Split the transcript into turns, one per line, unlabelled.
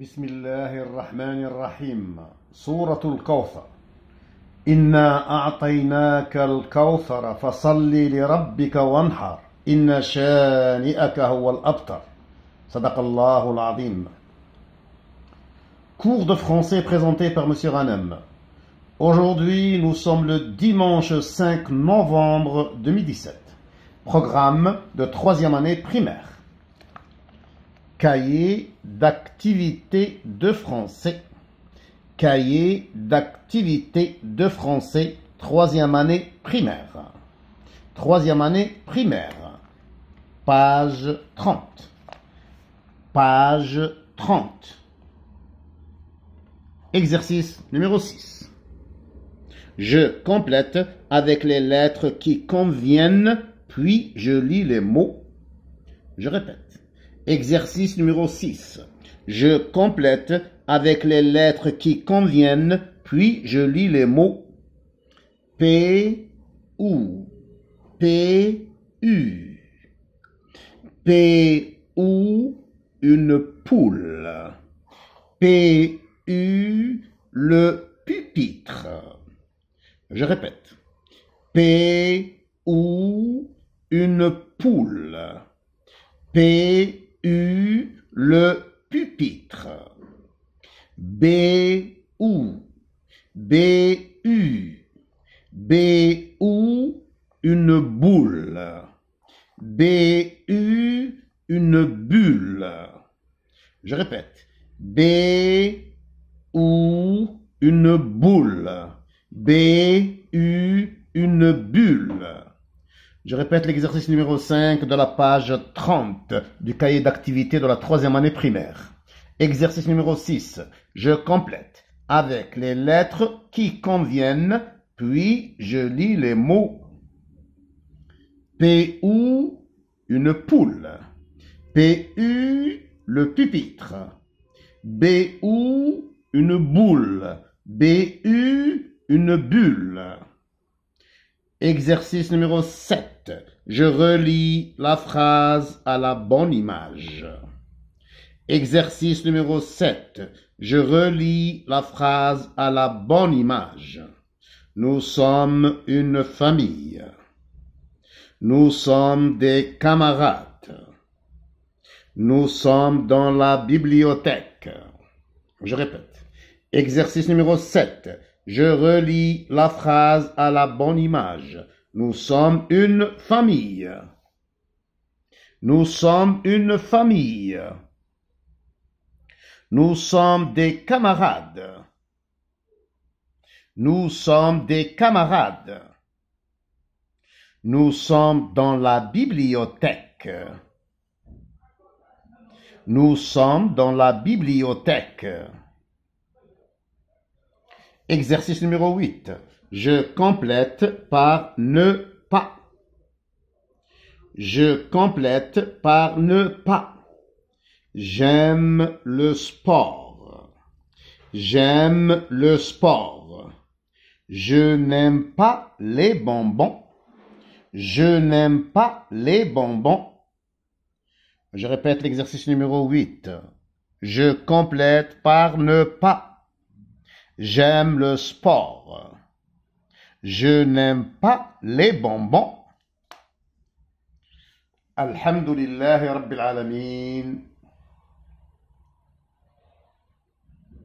بسم الله الرحمن الرحيم سورة الكوثر إنا أعطيناك الكوثر فصل لربك وانحر إن شانئك هو abtar صدق al العظيم Cours de français présenté par M. Ranem. Aujourd'hui, nous sommes le dimanche 5 novembre 2017. Programme de troisième année primaire. Cahier d'activité de français. Cahier d'activité de français, troisième année primaire. Troisième année primaire. Page 30. Page 30. Exercice numéro 6. Je complète avec les lettres qui conviennent, puis je lis les mots. Je répète. Exercice numéro 6. Je complète avec les lettres qui conviennent, puis je lis les mots P, ou P, U. P, ou une poule. P, U, le pupitre. Je répète. P, ou une poule. P, U. Le pupitre. B. Ou. B. B. Ou. Une boule. B. U. Une bulle. Je répète. B. Ou. Une boule. B. U. Une bulle. Je répète l'exercice numéro 5 de la page 30 du cahier d'activité de la troisième année primaire. Exercice numéro 6. Je complète avec les lettres qui conviennent, puis je lis les mots. PU, une poule. U le pupitre. ou une boule. U une bulle. Exercice numéro 7. Je relis la phrase à la bonne image. Exercice numéro 7. Je relis la phrase à la bonne image. Nous sommes une famille. Nous sommes des camarades. Nous sommes dans la bibliothèque. Je répète. Exercice numéro 7. Je relis la phrase à la bonne image. Nous sommes une famille. Nous sommes une famille. Nous sommes des camarades. Nous sommes des camarades. Nous sommes dans la bibliothèque. Nous sommes dans la bibliothèque. Exercice numéro 8. Je complète par ne pas. Je complète par ne pas. J'aime le sport. J'aime le sport. Je n'aime pas les bonbons. Je n'aime pas les bonbons. Je répète l'exercice numéro 8. Je complète par ne pas. J'aime le sport. Je n'aime pas les bonbons. Alhamdulillah Rabbil Alameen.